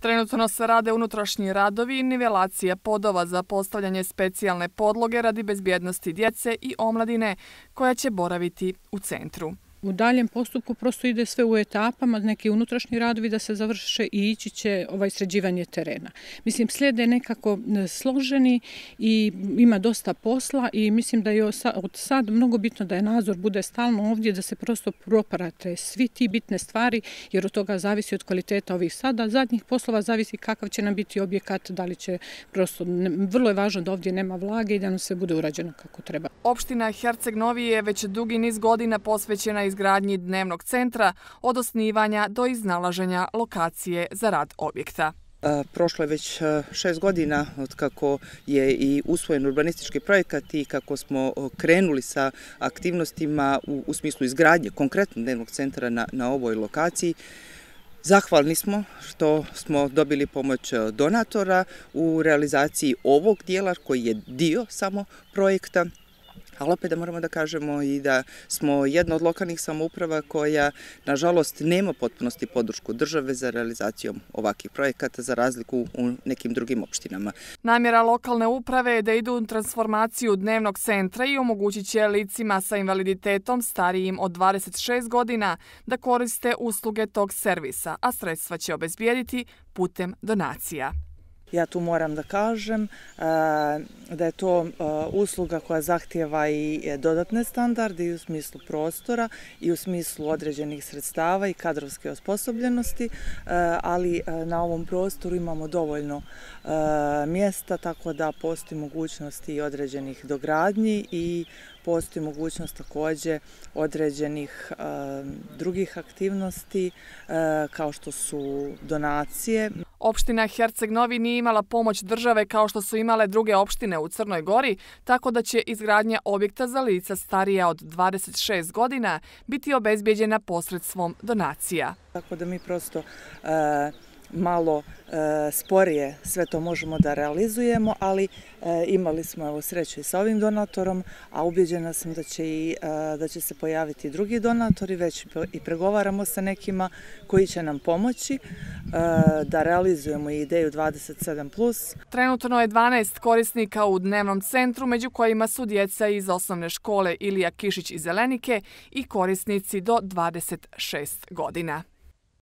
Trenutno se rade unutrašnji radovi i nivelacije podova za postavljanje specijalne podloge radi bezbjednosti djece i omladine koja će boraviti u centru. U daljem postupku prosto ide sve u etapama, neki unutrašnji radovi da se završe i ići će ovaj sređivanje terena. Mislim, slijed je nekako složeni i ima dosta posla i mislim da je od sad mnogo bitno da je nazor bude stalno ovdje, da se prosto proparate svi ti bitne stvari, jer od toga zavisi od kvaliteta ovih sada. Zadnjih poslova zavisi kakav će nam biti objekat, da li će prosto, vrlo je važno da ovdje nema vlage i da nam se bude urađeno kako treba. Opština Herceg Novi je već dugi niz godina posvećena izgradnji dnevnog centra od osnivanja do iznalaženja lokacije za rad objekta. Prošlo je već šest godina od kako je i usvojen urbanistički projekat i kako smo krenuli sa aktivnostima u, smislu izgradnje konkretno dnevnog centra na, na ovoj lokaciji. Zahvalni smo što smo dobili pomoć donatora u realizaciji ovog dijela koji je dio samo projekta ali opet da moramo da kažemo i da smo jedna od lokalnih samouprava koja, nažalost, nema potpunosti podršku države za realizacijom ovakvih projekata, za razliku u nekim drugim opštinama. Namjera lokalne uprave je da idu u transformaciju dnevnog centra i omogući će licima sa invaliditetom starijim od 26 godina da koriste usluge tog servisa, a sredstva će obezbijediti putem donacija. Ja tu moram da kažem eh, da je to eh, usluga koja zahtjeva i eh, dodatne standarde i u smislu prostora i u smislu određenih sredstava i kadrovske osposobljenosti, ali na ovom prostoru imamo dovoljno mjesta tako da postoji mogućnosti određenih dogradnji i postoji mogućnost također određenih um, drugih aktivnosti uh, kao što su donacije. Opština Herceg Novi nije imala pomoć države kao što su imale druge opštine u Crnoj Gori, tako da će izgradnja objekta za lica starija od 26 godina biti obezbjeđena posredstvom donacija. Tako da mi prosto uh, malo e, sporije sve to možemo da realizujemo, ali e, imali smo evo sreću i sa ovim donatorom, a ubjeđena sam da će, i, e, da će se pojaviti drugi donatori, već i pregovaramo sa nekima koji će nam pomoći da realizujemo ideju 27+. Trenutno je 12 korisnika u dnevnom centru, među kojima su djeca iz osnovne škole Ilija Kišić iz Zelenike i korisnici do 26 godina.